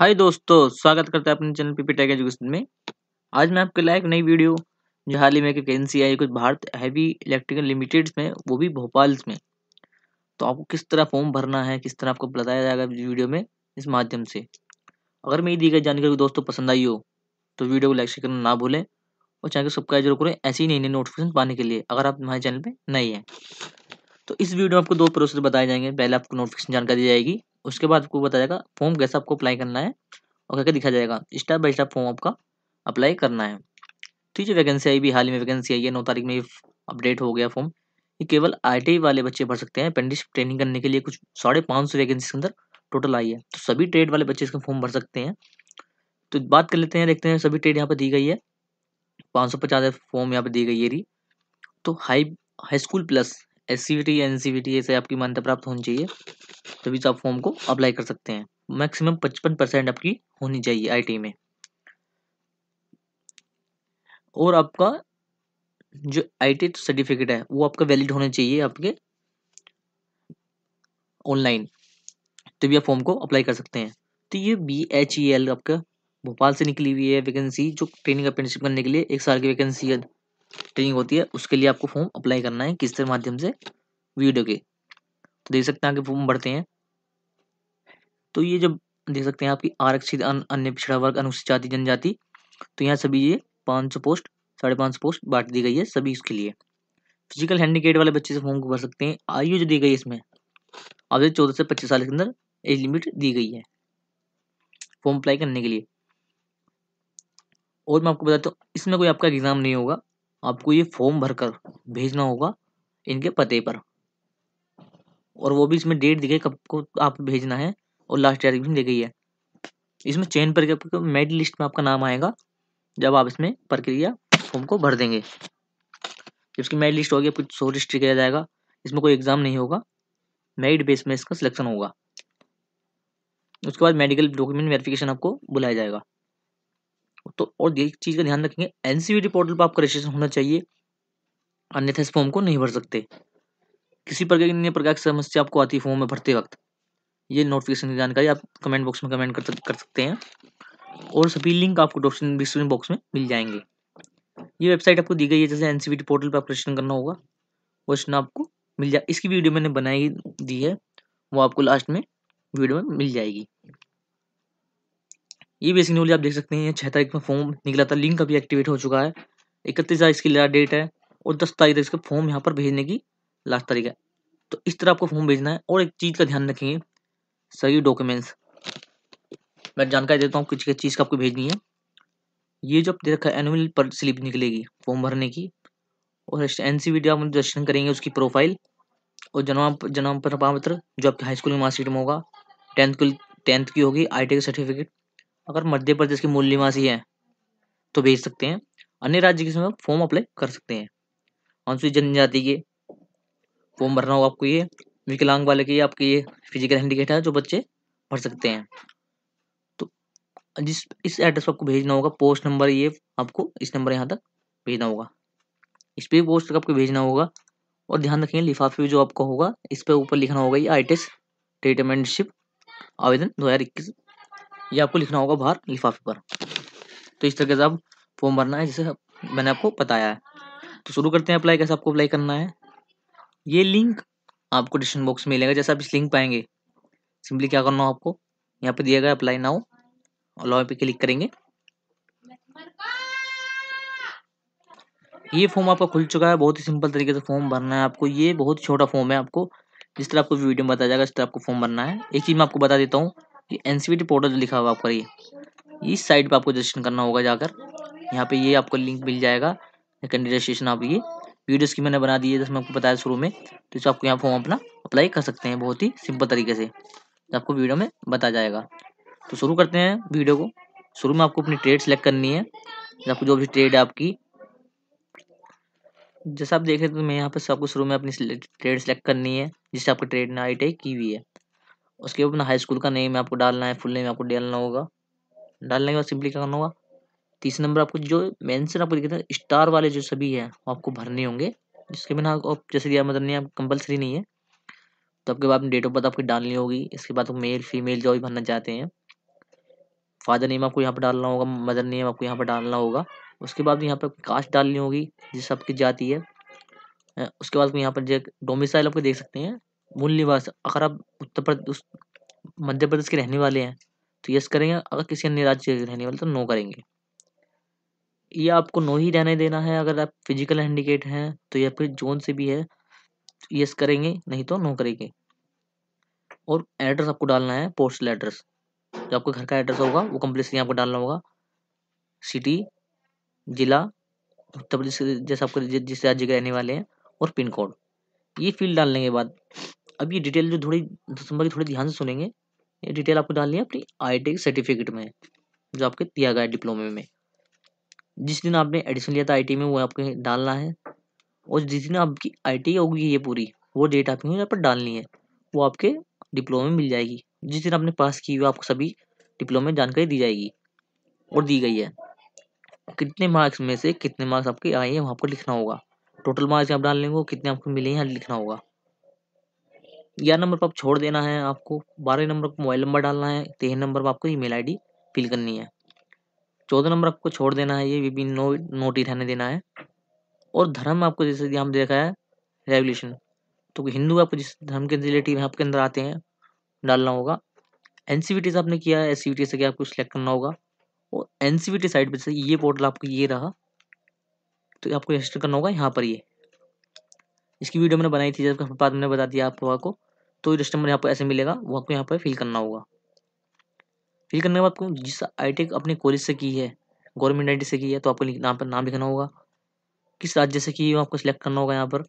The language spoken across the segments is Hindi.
हाय दोस्तों स्वागत करता है अपने चैनल पीपी टेक एजुकेशन में आज मैं आपके लाइक नई वीडियो जो हाल ही में वैकेंसी आई कुछ भारत हैवी इलेक्ट्रिकल लिमिटेड में वो भी भोपाल में तो आपको किस तरह फॉर्म भरना है किस तरह आपको बताया जाएगा वीडियो में इस माध्यम से अगर मेरी दी गई जानकारी दोस्तों पसंद आई हो तो वीडियो को लाइक शेयर करना ना भूलें और चैनल को सब्सक्राइब जरूर करें ऐसी ही नई नई नोटिफिकेशन पाने के लिए अगर आप हमारे चैनल पर नए हैं तो इस वीडियो में आपको दो प्रोसेस बताए जाएंगे पहले आपको नोटिफिकेशन जानकारी दी जाएगी उसके बाद आपको बताया जाएगा फॉर्म कैसे आपको अप्लाई करना है और क्या दिखा जाएगा स्टेप बाई स्टेप फॉर्म आपका अप्लाई करना है तो ये जो वैकेंसी आई भी हाल ही में वैकेंसी आई है नौ तारीख में ये अपडेट हो गया फॉर्म ये केवल आई वाले बच्चे भर सकते हैं अपेंडिस ट्रेनिंग करने के लिए कुछ साढ़े पाँच सौ वैकेंसी के अंदर टोटल आई है तो सभी ट्रेड वाले बच्चे इसका फॉर्म भर सकते हैं तो बात कर लेते हैं देखते हैं सभी ट्रेड यहाँ पर दी गई है पाँच सौ पचास फॉर्म यहाँ पर दी गई है री तो high high school plus S C V T N C V T ऐसे आपकी मान्यता प्राप्त होनी चाहिए तभी आप फॉर्म को अप्लाई कर सकते हैं मैक्सिमम पचपन परसेंट आपकी होनी चाहिए आईटी में और आपका जो आईटी सर्टिफिकेट है वो आपका वैलिड होना चाहिए आपके ऑनलाइन तो भी आप फॉर्म को अप्लाई कर सकते हैं तो ये बी एच ई एल आपका भोपाल से निकली हुई है वैकेंसी जो ट्रेनिंग अप्रेंटिसशिप करने के लिए एक साल की वैकेंसी ट्रेनिंग होती है उसके लिए आपको फॉर्म अप्लाई करना है किस तरह माध्यम से वीडियो के तो देख सकते हैं आगे फॉर्म भरते हैं तो ये जब देख सकते हैं आपकी आरक्षित अन्य पिछड़ा वर्ग अनुसूचित जाति जनजाति तो यहाँ सभी ये पाँच सौ पोस्ट साढ़े पाँच सौ पोस्ट बांट दी गई है सभी इसके लिए फिजिकल हैंडीकेट वाले बच्चे से फॉर्म को भर सकते हैं आयु जो दी गई है इसमें अब ये चौदह से पच्चीस साल के अंदर एज लिमिट दी गई है फॉर्म अप्लाई करने के लिए और मैं आपको बताता तो, हूँ इसमें कोई आपका एग्ज़ाम नहीं होगा आपको ये फॉर्म भरकर भेजना होगा इनके पते पर और वो भी इसमें डेट दिखे कब को आप भेजना है और लास्ट ईयर भी ले गई है इसमें चयन प्रक्रिया मेरिट लिस्ट में आपका नाम आएगा जब आप इसमें प्रक्रिया फॉर्म को भर देंगे इसकी मेरिट लिस्ट होगी कुछ सौ लिस्ट किया जाएगा इसमें कोई एग्जाम नहीं होगा मेरिट बेस में इसका सिलेक्शन होगा उसके बाद मेडिकल डॉक्यूमेंट वेरिफिकेशन आपको बुलाया जाएगा तो और एक चीज़ का ध्यान रखेंगे एन पोर्टल e पर आपका रजिस्ट्रेशन होना चाहिए अन्यथा इस फॉर्म को नहीं भर सकते किसी प्रकार की प्रकार की समस्या आपको आती है फॉर्म में भरते वक्त ये नोटिफिकेशन की जानकारी आप कमेंट बॉक्स में कमेंट कर, कर सकते हैं और सभी लिंक आपको डिस्क्रिप्शन बॉक्स में मिल जाएंगे ये वेबसाइट आपको दी गई है जैसे एन पोर्टल पर आप रजिस्ट्रेशन करना होगा क्वेश्चन आपको मिल जाए इसकी वीडियो मैंने बनाई दी है वो आपको लास्ट में वीडियो में मिल जाएगी ये बेसिक नॉलेज आप देख सकते हैं छह तारीख में फॉर्म निकला था लिंक अभी एक्टिवेट हो चुका है इकतीस तारीख की लास्ट डेट है और दस तारीख तक इसका फॉर्म यहाँ पर भेजने की लास्ट तारीख है तो इस तरह आपको फॉर्म भेजना है और एक चीज़ का ध्यान रखेंगे सही डॉक्यूमेंट्स मैं जानकारी देता हूँ किस किस चीज़ का आपको भेजनी है ये जो दे रखा है एनुअल पर स्लिप निकलेगी फॉर्म भरने की और एन सी वीडियो आप दर्शन करेंगे उसकी प्रोफाइल और जन्म जन्म प्रमाण पत्र जो आपके हाई स्कूल में मार्कशीट में होगा टेंथ की टेंथ की होगी आई टी सर्टिफिकेट अगर मध्य प्रदेश के मूल निवासी हैं तो भेज सकते हैं अन्य राज्य के समय फॉर्म अप्लाई कर सकते हैं अनुसूचित जनजाति के फॉर्म भरना होगा आपको ये विकलांग वाले के आपके ये फिजिकल हैंडीकेट है जो बच्चे भर सकते हैं तो जिस इस एड्रेस पर आपको भेजना होगा पोस्ट नंबर ये आपको इस नंबर यहाँ तक भेजना होगा इस पर पोस्ट तक आपको भेजना होगा और ध्यान रखेंगे लिफाफे जो आपको होगा इस पर ऊपर लिखना होगा ये आई टेस्ट रिटमेंटशिप आवेदन दो हज़ार इक्कीस ये आपको लिखना होगा बाहर लिफाफे पर तो इस तरीके से आप फॉर्म भरना है जैसे मैंने आपको बताया है तो शुरू करते हैं अप्लाई कैसे आपको अप्लाई करना है ये लिंक आपको डिस्क्रिप्शन बॉक्स में मिलेगा जैसा आप इस लिंक पाएंगे सिंपली क्या करना हो आपको यहाँ पे दिया गया अप्लाई नाउ अलाउ पे क्लिक करेंगे ये फॉर्म आपका खुल चुका है बहुत ही सिंपल तरीके से फॉर्म भरना है आपको ये बहुत छोटा फॉर्म है आपको जिस तरह आपको वीडियो में बताया जाएगा इस तरह आपको फॉर्म भरना है एक चीज़ मैं आपको बता देता हूँ कि एन सी पोर्टल जो लिखा हुआ आपका ये इस साइट पर आपको रजिस्ट्रेशन करना होगा जाकर यहाँ पे ये आपको लिंक मिल जाएगा कैंडिडेट रजिस्ट्रेशन आप ये वीडियोस की मैंने बना दी है जैसे मैं आपको बताया शुरू में तो इसको आपको यहाँ फॉर्म अपना अप्लाई कर सकते हैं बहुत ही सिंपल तरीके से आपको वीडियो में बताया जाएगा तो शुरू करते हैं वीडियो को शुरू में आपको अपनी ट्रेड सेलेक्ट करनी है आपको जो भी ट्रेड है आपकी जैसा आप देख रहे तो मैं यहाँ पर सबको शुरू में अपनी ट्रेड सेलेक्ट करनी है जिससे आपकी ट्रेड ने आई की हुई है उसके बाद अपना हाई स्कूल का नेम आपको डालना है फुल नेम आपको डालना होगा डालने के बाद सिंपली क्या करना होगा तीसरे नंबर आपको जो मेंशन आपको दिखे था स्टार वाले जो सभी हैं आपको भरने होंगे इसके बिना आप जैसे दिया मतलब नहीं आप कंपलसरी नहीं है तो आपके बाद डेट ऑफ बर्थ आपकी डालनी होगी इसके बाद आप मेल फीमेल जो भी भरना चाहते हैं फादर नेम आपको यहाँ पर डालना होगा मदर नेम आपको यहाँ पर डालना होगा उसके बाद यहाँ पर कास्ट डालनी होगी जिस आपकी जाति है उसके बाद यहाँ पर डोमिसाइल आपको देख सकते हैं मूल निवास अगर आप उत्तर प्रदेश मध्य प्रदेश के रहने वाले हैं तो यस करेंगे अगर किसी अन्य राज्य के रहने वाले तो नो करेंगे ये आपको नो ही रहने देना है अगर आप फिजिकल हैंडिकेट हैं तो या फिर जोन से भी है यस करेंगे नहीं तो नो करेंगे और एड्रेस आपको डालना है पोस्टल एड्रेस जो आपके घर का एड्रेस होगा वो कंपल्सरी आपको डालना होगा सिटी जिला उत्तर प्रदेश जैसे आपको जिस राज्य के रहने वाले हैं और पिन कोड ये फील्ड डालने के बाद अब ये डिटेल जो थोड़ी की थोड़ी ध्यान से सुनेंगे ये डिटेल आपको डालनी है अपनी आई सर्टिफिकेट e में जो आपके दिया गया डिप्लोमे में जिस दिन आपने एडिशन लिया था आईटी में वो आपको डालना है और जिस दिन आपकी आईटी होगी ये पूरी वो डेट आपको यहाँ पर डालनी है वो आपके डिप्लोमा में मिल जाएगी जिस दिन आपने पास की हुई आपको सभी डिप्लोमा में जानकारी दी जाएगी और दी गई है कितने मार्क्स में से कितने मार्क्स आपके आए हैं वहाँ पर लिखना होगा टोटल मार्क्स आप डाल लेंगे कितने आपको मिले यहाँ लिखना होगा ग्यारह नंबर पर आप छोड़ देना है आपको बारह नंबर पर मोबाइल नंबर डालना है तेरह नंबर पर आपको ईमेल आईडी फिल करनी है चौदह नंबर आपको छोड़ देना है ये भी, नो नोट ही रहने देना है और धर्म आपको जैसे हम देखा है रेवल्यूशन तो हिंदू आपको जिस धर्म के रिलेटिव आपके अंदर आते हैं डालना होगा एन e आपने किया है एस e से क्या आपको सिलेक्ट करना होगा और एन साइड पर ये पोर्टल आपको ये रहा तो आपको रजिस्टर करना होगा यहाँ पर ये इसकी वीडियो मैंने बनाई थी जब बाद मैंने बता दिया आपको लोगों को तो रजिस्टर नंबर यहाँ पर ऐसे मिलेगा वो आपको यहाँ पर फिल करना होगा फिल करने के बाद आपको जिस आई e अपने कॉलेज से की है गवर्नमेंट आई e से की है तो आपको यहाँ पर नाम लिखना होगा किस राज्य से की है आपको सिलेक्ट करना होगा यहाँ पर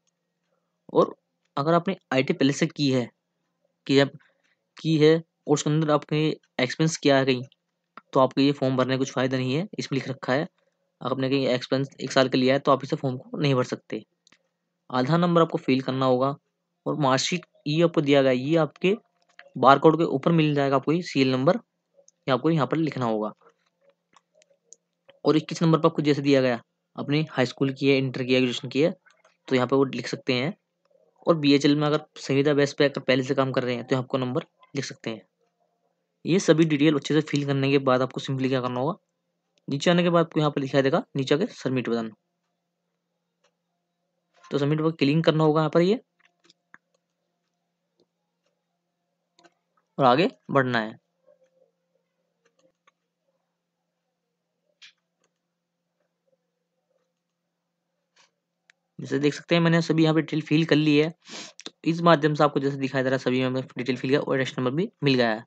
और अगर आपने आई e पहले से की है कि जब की है और उसके अंदर आपके एक्सपेंस क्या है कहीं तो आपको ये फॉर्म भरने का कुछ फ़ायदा नहीं है इसमें लिख रखा है आपने कहीं एक्सपेंस एक साल का लिया है तो आप इसे फॉर्म को नहीं भर सकते आधार नंबर आपको फिल करना होगा और मार्कशीट ये आपको दिया गया ये आपके बार कोड के ऊपर मिल जाएगा आपको ये सील नंबर ये आपको यहाँ पर लिखना होगा और इक्कीस नंबर पर आपको जैसे दिया गया अपनी हाई स्कूल की है इंटर की ग्रेजुएशन की है तो यहाँ पर वो लिख सकते हैं और बी में अगर संविदा बेस पर अगर पहले से काम कर रहे हैं तो आपको नंबर लिख सकते हैं ये सभी डिटेल अच्छे से फिल करने के बाद आपको सिंपली क्या करना होगा नीचे आने के बाद आपको यहाँ पर लिखा देगा नीचे के सबमिट बटन तो सबमिट पर क्लिक करना होगा यहाँ पर ये और आगे बढ़ना है जैसे देख सकते हैं मैंने सभी यहाँ पे डिटेल फिल कर ली है तो इस माध्यम से आपको जैसे दिखाई दे रहा है सभी में डिटेल फिल किया और एडेक्स नंबर भी मिल गया है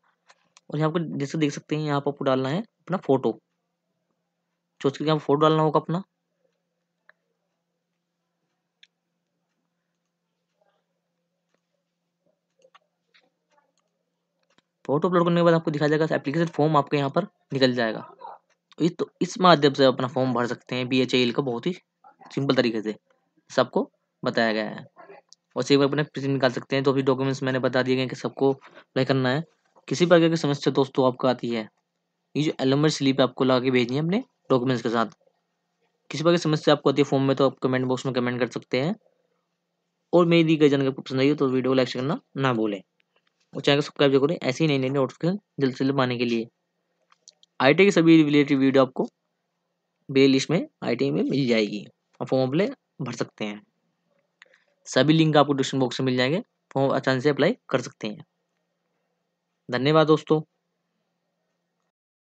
और यहाँ पर जैसे देख सकते हैं यहाँ पर आपको डालना है अपना फोटो सोच करके यहाँ फोटो डालना होगा अपना फोटो अपलोड करने के बाद आपको दिखाया जाएगा एप्लीकेशन फॉर्म आपके यहाँ पर निकल जाएगा तो इस तो इस माध्यम से अपना फॉर्म भर सकते हैं बी एच का बहुत ही सिंपल तरीके से सबको बताया गया है और सही अपने प्रिंट निकाल सकते हैं तो भी डॉक्यूमेंट्स मैंने बता दिए गए कि सबको अप्लाई करना है किसी प्रकार की समस्या दोस्तों आपको आती है ये जो एलमर स्लीप आपको लगा के भेजनी है अपने डॉक्यूमेंट्स के साथ किसी प्रकार की समस्या आपको आती है फॉर्म में तो आप कमेंट बॉक्स में कमेंट कर सकते हैं और मेरी दी गई जानकारी पसंद आई हो तो वीडियो को लाइक करना ना भूलें और चैनल को सब्सक्राइब जरूर करें ही नई नई नोटिफिकेशन जल्द से जल्द पाने के लिए आई की सभी रिलेटेड वीडियो आपको बेलिस्ट लिस्ट में आई में मिल जाएगी और फॉर्म अप्लाई भर सकते हैं सभी लिंक आपको डिस्क्रिप्शन बॉक्स में मिल जाएंगे फॉर्म आसानी से अप्लाई कर सकते हैं धन्यवाद दोस्तों